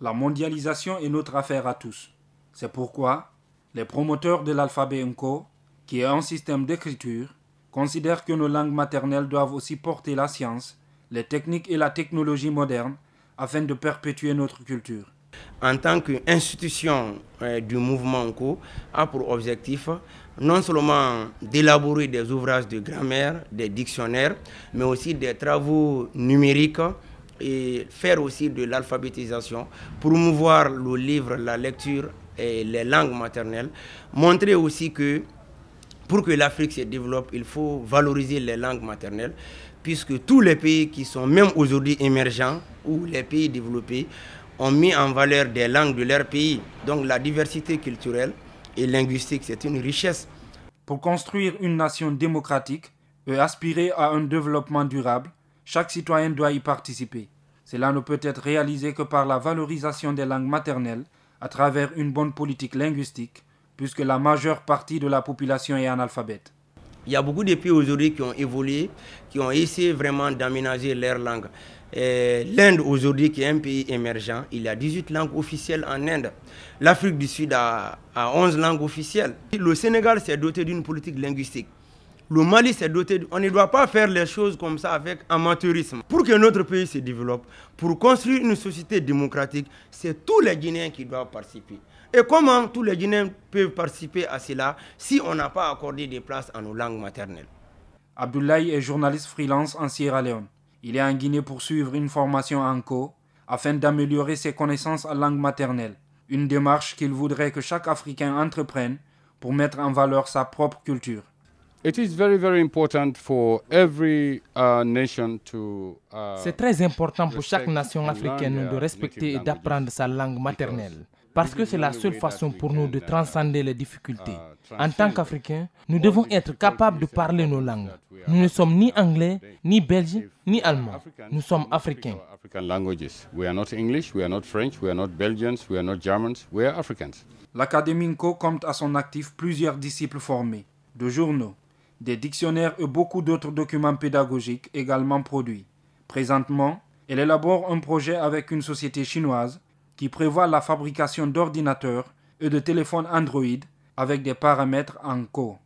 La mondialisation est notre affaire à tous. C'est pourquoi les promoteurs de l'alphabet Nko, qui est un système d'écriture, considèrent que nos langues maternelles doivent aussi porter la science, les techniques et la technologie moderne afin de perpétuer notre culture. En tant qu'institution euh, du mouvement Nko, a pour objectif non seulement d'élaborer des ouvrages de grammaire, des dictionnaires, mais aussi des travaux numériques et faire aussi de l'alphabétisation, promouvoir le livre, la lecture et les langues maternelles, montrer aussi que pour que l'Afrique se développe, il faut valoriser les langues maternelles, puisque tous les pays qui sont même aujourd'hui émergents ou les pays développés ont mis en valeur des langues de leur pays. Donc la diversité culturelle et linguistique, c'est une richesse. Pour construire une nation démocratique et aspirer à un développement durable, chaque citoyen doit y participer. Cela ne peut être réalisé que par la valorisation des langues maternelles à travers une bonne politique linguistique, puisque la majeure partie de la population est analphabète. Il y a beaucoup de pays aujourd'hui qui ont évolué, qui ont essayé vraiment d'aménager leur langue. L'Inde aujourd'hui, qui est un pays émergent, il y a 18 langues officielles en Inde. L'Afrique du Sud a, a 11 langues officielles. Le Sénégal s'est doté d'une politique linguistique. Le Mali s'est doté. On ne doit pas faire les choses comme ça avec amateurisme. Pour que notre pays se développe, pour construire une société démocratique, c'est tous les Guinéens qui doivent participer. Et comment tous les Guinéens peuvent participer à cela si on n'a pas accordé des places à nos langues maternelles Abdoulaye est journaliste freelance en Sierra Leone. Il est en Guinée pour suivre une formation en co afin d'améliorer ses connaissances en langue maternelle. Une démarche qu'il voudrait que chaque Africain entreprenne pour mettre en valeur sa propre culture. C'est très important pour chaque nation africaine de respecter et d'apprendre sa langue maternelle parce que c'est la seule façon pour nous de uh, transcender les difficultés. Uh, en tant qu'Africains, nous devons être capables de parler nos langues. Nous ne sommes ni anglais, ni belges, ni allemands. Nous sommes africains. L'Académie Nko compte à son actif plusieurs disciples formés de journaux, des dictionnaires et beaucoup d'autres documents pédagogiques également produits. Présentement, elle élabore un projet avec une société chinoise qui prévoit la fabrication d'ordinateurs et de téléphones Android avec des paramètres en co.